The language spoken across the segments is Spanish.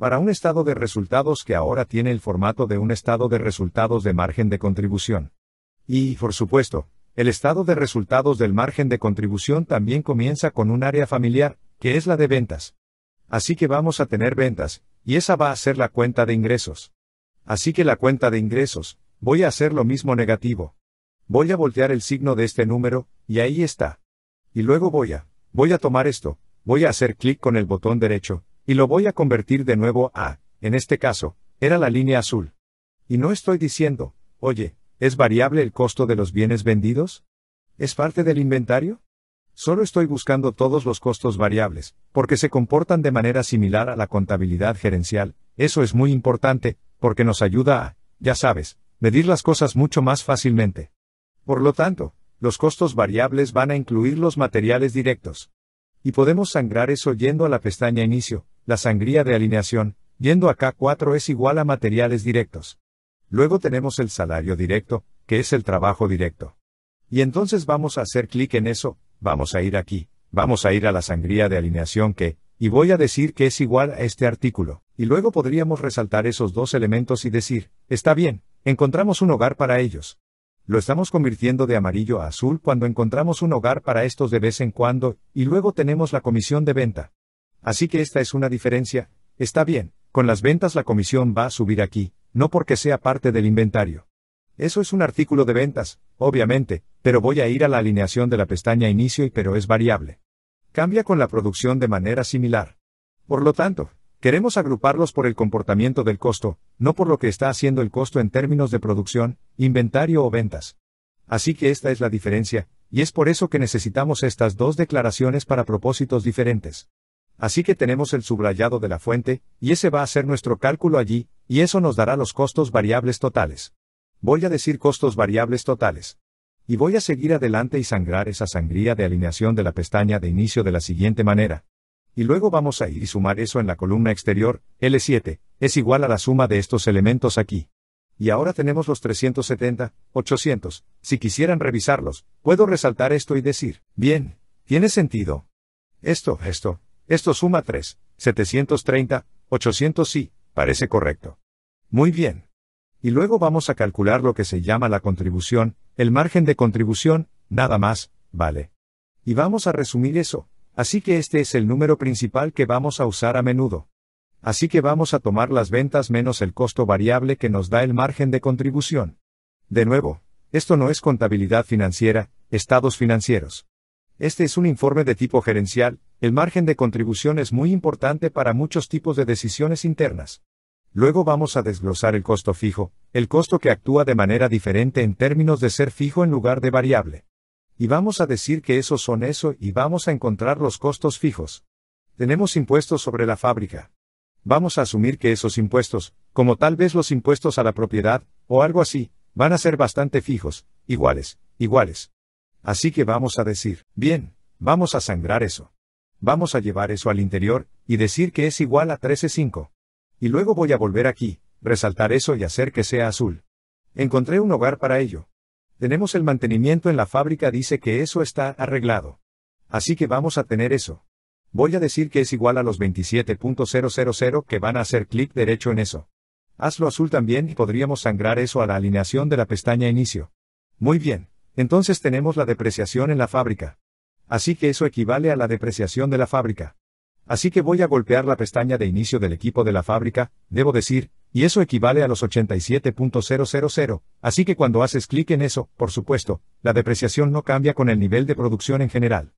Para un estado de resultados que ahora tiene el formato de un estado de resultados de margen de contribución. Y, por supuesto, el estado de resultados del margen de contribución también comienza con un área familiar, que es la de ventas. Así que vamos a tener ventas, y esa va a ser la cuenta de ingresos. Así que la cuenta de ingresos, voy a hacer lo mismo negativo. Voy a voltear el signo de este número, y ahí está. Y luego voy a, voy a tomar esto, voy a hacer clic con el botón derecho, y lo voy a convertir de nuevo a, en este caso, era la línea azul. Y no estoy diciendo, oye, ¿es variable el costo de los bienes vendidos? ¿Es parte del inventario? Solo estoy buscando todos los costos variables, porque se comportan de manera similar a la contabilidad gerencial, eso es muy importante, porque nos ayuda a, ya sabes, medir las cosas mucho más fácilmente. Por lo tanto, los costos variables van a incluir los materiales directos. Y podemos sangrar eso yendo a la pestaña Inicio, la sangría de alineación, yendo acá 4 es igual a materiales directos. Luego tenemos el salario directo, que es el trabajo directo. Y entonces vamos a hacer clic en eso, vamos a ir aquí, vamos a ir a la sangría de alineación que, y voy a decir que es igual a este artículo, y luego podríamos resaltar esos dos elementos y decir, está bien, encontramos un hogar para ellos. Lo estamos convirtiendo de amarillo a azul cuando encontramos un hogar para estos de vez en cuando, y luego tenemos la comisión de venta. Así que esta es una diferencia, está bien, con las ventas la comisión va a subir aquí, no porque sea parte del inventario. Eso es un artículo de ventas, obviamente, pero voy a ir a la alineación de la pestaña inicio y pero es variable. Cambia con la producción de manera similar. Por lo tanto, queremos agruparlos por el comportamiento del costo, no por lo que está haciendo el costo en términos de producción, inventario o ventas. Así que esta es la diferencia, y es por eso que necesitamos estas dos declaraciones para propósitos diferentes. Así que tenemos el subrayado de la fuente, y ese va a ser nuestro cálculo allí, y eso nos dará los costos variables totales. Voy a decir costos variables totales. Y voy a seguir adelante y sangrar esa sangría de alineación de la pestaña de inicio de la siguiente manera. Y luego vamos a ir y sumar eso en la columna exterior, L7, es igual a la suma de estos elementos aquí. Y ahora tenemos los 370, 800, si quisieran revisarlos, puedo resaltar esto y decir, bien, tiene sentido. Esto, esto, esto suma 3, 730, 800 y, parece correcto. Muy bien. Y luego vamos a calcular lo que se llama la contribución, el margen de contribución, nada más, vale. Y vamos a resumir eso, así que este es el número principal que vamos a usar a menudo. Así que vamos a tomar las ventas menos el costo variable que nos da el margen de contribución. De nuevo, esto no es contabilidad financiera, estados financieros. Este es un informe de tipo gerencial, el margen de contribución es muy importante para muchos tipos de decisiones internas. Luego vamos a desglosar el costo fijo, el costo que actúa de manera diferente en términos de ser fijo en lugar de variable. Y vamos a decir que esos son eso y vamos a encontrar los costos fijos. Tenemos impuestos sobre la fábrica. Vamos a asumir que esos impuestos, como tal vez los impuestos a la propiedad, o algo así, van a ser bastante fijos, iguales, iguales. Así que vamos a decir, bien, vamos a sangrar eso. Vamos a llevar eso al interior, y decir que es igual a 13.5. Y luego voy a volver aquí, resaltar eso y hacer que sea azul. Encontré un hogar para ello. Tenemos el mantenimiento en la fábrica dice que eso está arreglado. Así que vamos a tener eso. Voy a decir que es igual a los 27.000 que van a hacer clic derecho en eso. Hazlo azul también y podríamos sangrar eso a la alineación de la pestaña inicio. Muy bien, entonces tenemos la depreciación en la fábrica. Así que eso equivale a la depreciación de la fábrica. Así que voy a golpear la pestaña de inicio del equipo de la fábrica, debo decir, y eso equivale a los 87.000, así que cuando haces clic en eso, por supuesto, la depreciación no cambia con el nivel de producción en general.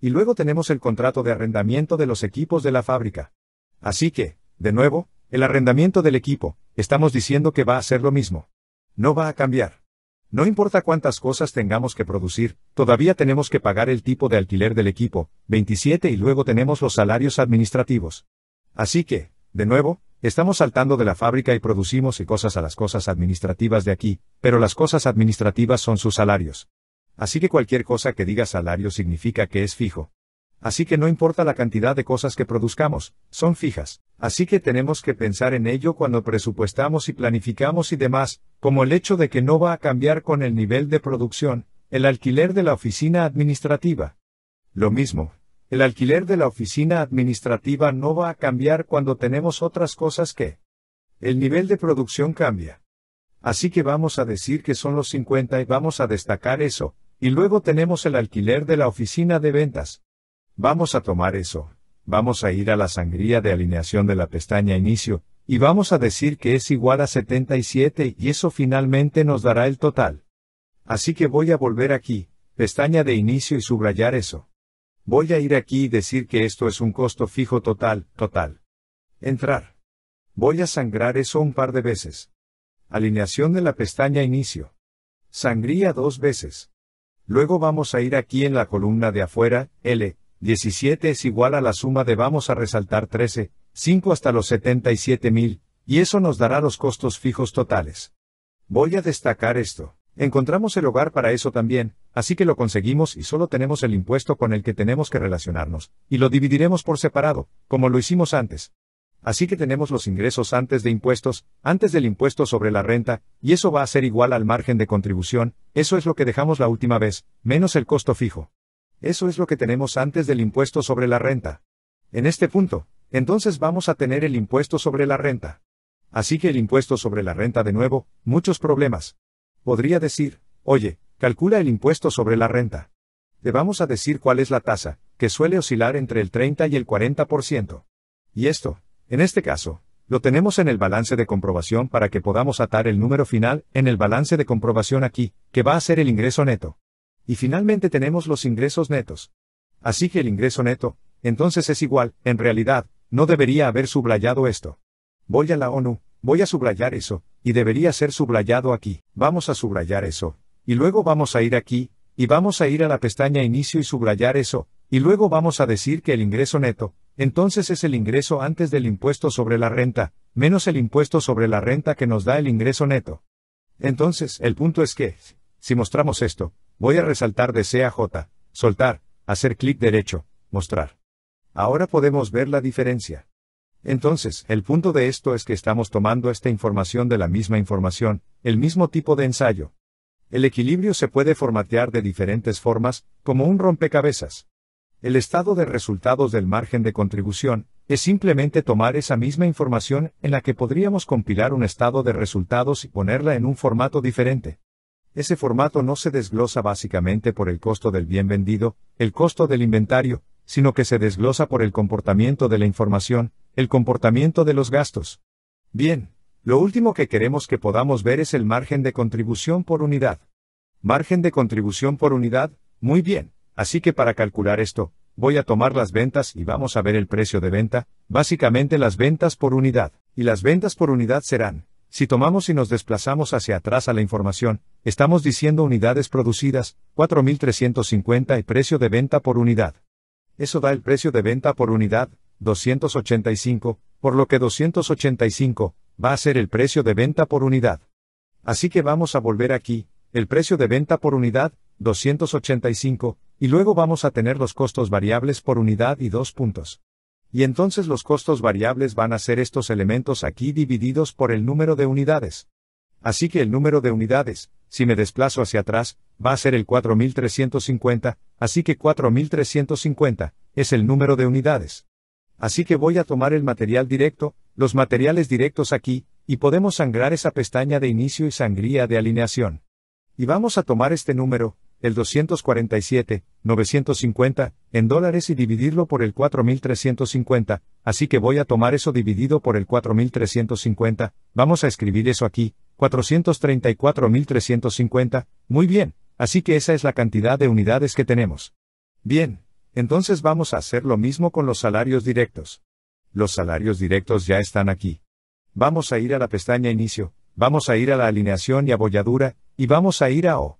Y luego tenemos el contrato de arrendamiento de los equipos de la fábrica. Así que, de nuevo, el arrendamiento del equipo, estamos diciendo que va a ser lo mismo. No va a cambiar. No importa cuántas cosas tengamos que producir, todavía tenemos que pagar el tipo de alquiler del equipo, 27 y luego tenemos los salarios administrativos. Así que, de nuevo, estamos saltando de la fábrica y producimos y cosas a las cosas administrativas de aquí, pero las cosas administrativas son sus salarios. Así que cualquier cosa que diga salario significa que es fijo. Así que no importa la cantidad de cosas que produzcamos, son fijas. Así que tenemos que pensar en ello cuando presupuestamos y planificamos y demás, como el hecho de que no va a cambiar con el nivel de producción, el alquiler de la oficina administrativa. Lo mismo, el alquiler de la oficina administrativa no va a cambiar cuando tenemos otras cosas que... El nivel de producción cambia. Así que vamos a decir que son los 50 y vamos a destacar eso, y luego tenemos el alquiler de la oficina de ventas. Vamos a tomar eso. Vamos a ir a la sangría de alineación de la pestaña inicio, y vamos a decir que es igual a 77 y eso finalmente nos dará el total. Así que voy a volver aquí, pestaña de inicio y subrayar eso. Voy a ir aquí y decir que esto es un costo fijo total, total. Entrar. Voy a sangrar eso un par de veces. Alineación de la pestaña inicio. Sangría dos veces. Luego vamos a ir aquí en la columna de afuera, L, 17 es igual a la suma de vamos a resaltar 13, 5 hasta los mil, y eso nos dará los costos fijos totales. Voy a destacar esto. Encontramos el hogar para eso también, así que lo conseguimos y solo tenemos el impuesto con el que tenemos que relacionarnos, y lo dividiremos por separado, como lo hicimos antes. Así que tenemos los ingresos antes de impuestos, antes del impuesto sobre la renta, y eso va a ser igual al margen de contribución, eso es lo que dejamos la última vez, menos el costo fijo. Eso es lo que tenemos antes del impuesto sobre la renta. En este punto, entonces vamos a tener el impuesto sobre la renta. Así que el impuesto sobre la renta de nuevo, muchos problemas. Podría decir, oye, calcula el impuesto sobre la renta. Te vamos a decir cuál es la tasa, que suele oscilar entre el 30 y el 40%. Y esto, en este caso, lo tenemos en el balance de comprobación para que podamos atar el número final en el balance de comprobación aquí, que va a ser el ingreso neto. Y finalmente tenemos los ingresos netos. Así que el ingreso neto, entonces es igual, en realidad, no debería haber subrayado esto. Voy a la ONU, voy a subrayar eso, y debería ser subrayado aquí. Vamos a subrayar eso. Y luego vamos a ir aquí, y vamos a ir a la pestaña Inicio y subrayar eso, y luego vamos a decir que el ingreso neto, entonces es el ingreso antes del impuesto sobre la renta, menos el impuesto sobre la renta que nos da el ingreso neto. Entonces, el punto es que, si mostramos esto, Voy a resaltar de C a J, soltar, hacer clic derecho, mostrar. Ahora podemos ver la diferencia. Entonces, el punto de esto es que estamos tomando esta información de la misma información, el mismo tipo de ensayo. El equilibrio se puede formatear de diferentes formas, como un rompecabezas. El estado de resultados del margen de contribución es simplemente tomar esa misma información en la que podríamos compilar un estado de resultados y ponerla en un formato diferente. Ese formato no se desglosa básicamente por el costo del bien vendido, el costo del inventario, sino que se desglosa por el comportamiento de la información, el comportamiento de los gastos. Bien, lo último que queremos que podamos ver es el margen de contribución por unidad. Margen de contribución por unidad, muy bien, así que para calcular esto, voy a tomar las ventas y vamos a ver el precio de venta, básicamente las ventas por unidad, y las ventas por unidad serán si tomamos y nos desplazamos hacia atrás a la información, estamos diciendo unidades producidas, 4.350 y precio de venta por unidad. Eso da el precio de venta por unidad, 285, por lo que 285, va a ser el precio de venta por unidad. Así que vamos a volver aquí, el precio de venta por unidad, 285, y luego vamos a tener los costos variables por unidad y dos puntos. Y entonces los costos variables van a ser estos elementos aquí divididos por el número de unidades. Así que el número de unidades, si me desplazo hacia atrás, va a ser el 4350, así que 4350 es el número de unidades. Así que voy a tomar el material directo, los materiales directos aquí, y podemos sangrar esa pestaña de inicio y sangría de alineación. Y vamos a tomar este número, el 247, 950, en dólares y dividirlo por el 4350, así que voy a tomar eso dividido por el 4350, vamos a escribir eso aquí, 434350, muy bien, así que esa es la cantidad de unidades que tenemos. Bien, entonces vamos a hacer lo mismo con los salarios directos. Los salarios directos ya están aquí. Vamos a ir a la pestaña Inicio, vamos a ir a la alineación y abolladura, y vamos a ir a O.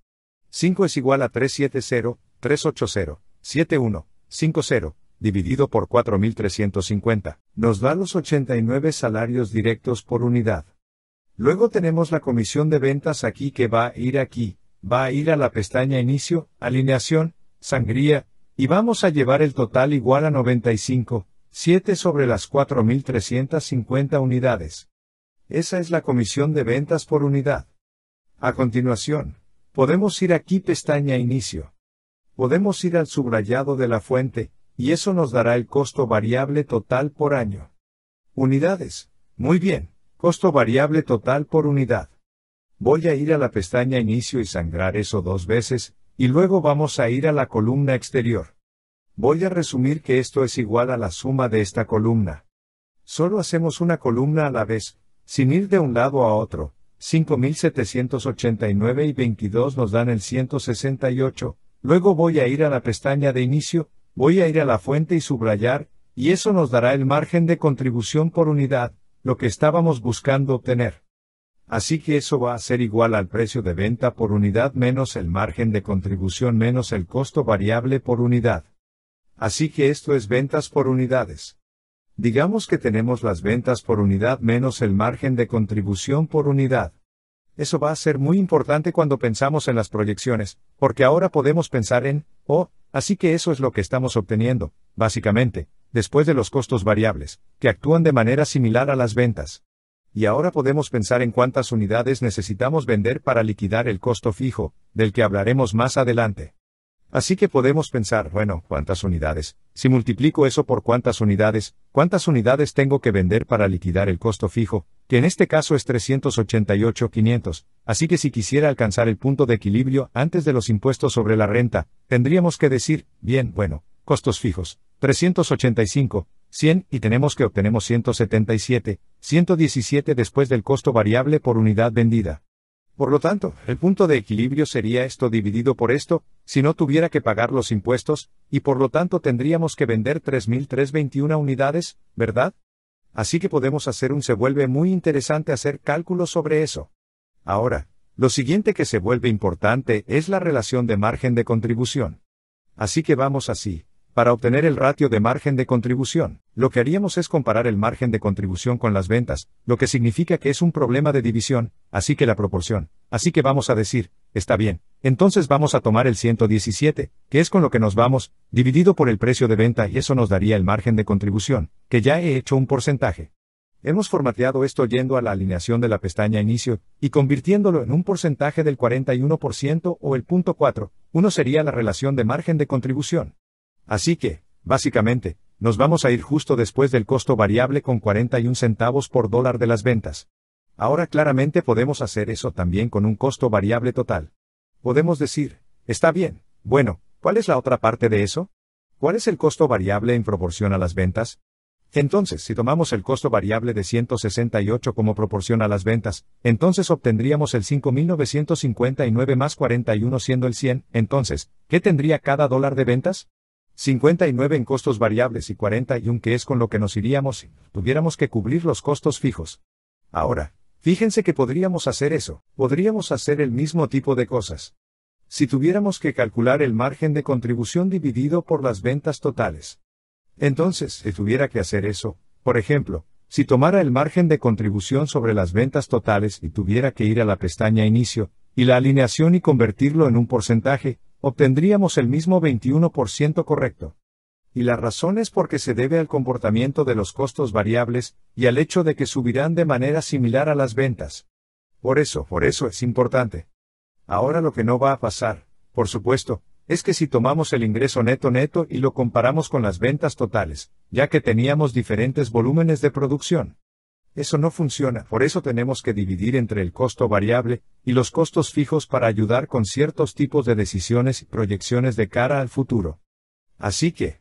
5 es igual a 370, 380, 71, 50, dividido por 4.350, nos da los 89 salarios directos por unidad. Luego tenemos la comisión de ventas aquí que va a ir aquí, va a ir a la pestaña Inicio, Alineación, Sangría, y vamos a llevar el total igual a 95, 7 sobre las 4.350 unidades. Esa es la comisión de ventas por unidad. A continuación, Podemos ir aquí pestaña inicio. Podemos ir al subrayado de la fuente, y eso nos dará el costo variable total por año. Unidades. Muy bien, costo variable total por unidad. Voy a ir a la pestaña inicio y sangrar eso dos veces, y luego vamos a ir a la columna exterior. Voy a resumir que esto es igual a la suma de esta columna. Solo hacemos una columna a la vez, sin ir de un lado a otro, 5789 y 22 nos dan el 168, luego voy a ir a la pestaña de inicio, voy a ir a la fuente y subrayar, y eso nos dará el margen de contribución por unidad, lo que estábamos buscando obtener. Así que eso va a ser igual al precio de venta por unidad menos el margen de contribución menos el costo variable por unidad. Así que esto es ventas por unidades. Digamos que tenemos las ventas por unidad menos el margen de contribución por unidad. Eso va a ser muy importante cuando pensamos en las proyecciones, porque ahora podemos pensar en, oh, así que eso es lo que estamos obteniendo, básicamente, después de los costos variables, que actúan de manera similar a las ventas. Y ahora podemos pensar en cuántas unidades necesitamos vender para liquidar el costo fijo, del que hablaremos más adelante. Así que podemos pensar, bueno, ¿cuántas unidades? Si multiplico eso por cuántas unidades, ¿cuántas unidades tengo que vender para liquidar el costo fijo, que en este caso es 388.500? Así que si quisiera alcanzar el punto de equilibrio antes de los impuestos sobre la renta, tendríamos que decir, bien, bueno, costos fijos, 385, 100 y tenemos que obtenemos 177, 117 después del costo variable por unidad vendida. Por lo tanto, el punto de equilibrio sería esto dividido por esto, si no tuviera que pagar los impuestos, y por lo tanto tendríamos que vender 3.321 unidades, ¿verdad? Así que podemos hacer un se vuelve muy interesante hacer cálculos sobre eso. Ahora, lo siguiente que se vuelve importante es la relación de margen de contribución. Así que vamos así para obtener el ratio de margen de contribución. Lo que haríamos es comparar el margen de contribución con las ventas, lo que significa que es un problema de división, así que la proporción. Así que vamos a decir, está bien, entonces vamos a tomar el 117, que es con lo que nos vamos, dividido por el precio de venta y eso nos daría el margen de contribución, que ya he hecho un porcentaje. Hemos formateado esto yendo a la alineación de la pestaña Inicio, y convirtiéndolo en un porcentaje del 41% o el punto 4, uno sería la relación de margen de contribución. Así que, básicamente, nos vamos a ir justo después del costo variable con 41 centavos por dólar de las ventas. Ahora claramente podemos hacer eso también con un costo variable total. Podemos decir, está bien, bueno, ¿cuál es la otra parte de eso? ¿Cuál es el costo variable en proporción a las ventas? Entonces, si tomamos el costo variable de 168 como proporción a las ventas, entonces obtendríamos el 5.959 más 41 siendo el 100, entonces, ¿qué tendría cada dólar de ventas? 59 en costos variables y 41 que es con lo que nos iríamos si tuviéramos que cubrir los costos fijos. Ahora, fíjense que podríamos hacer eso, podríamos hacer el mismo tipo de cosas. Si tuviéramos que calcular el margen de contribución dividido por las ventas totales. Entonces, si tuviera que hacer eso, por ejemplo, si tomara el margen de contribución sobre las ventas totales y tuviera que ir a la pestaña Inicio, y la alineación y convertirlo en un porcentaje, obtendríamos el mismo 21% correcto. Y la razón es porque se debe al comportamiento de los costos variables, y al hecho de que subirán de manera similar a las ventas. Por eso, por eso es importante. Ahora lo que no va a pasar, por supuesto, es que si tomamos el ingreso neto neto y lo comparamos con las ventas totales, ya que teníamos diferentes volúmenes de producción, eso no funciona. Por eso tenemos que dividir entre el costo variable y los costos fijos para ayudar con ciertos tipos de decisiones y proyecciones de cara al futuro. Así que,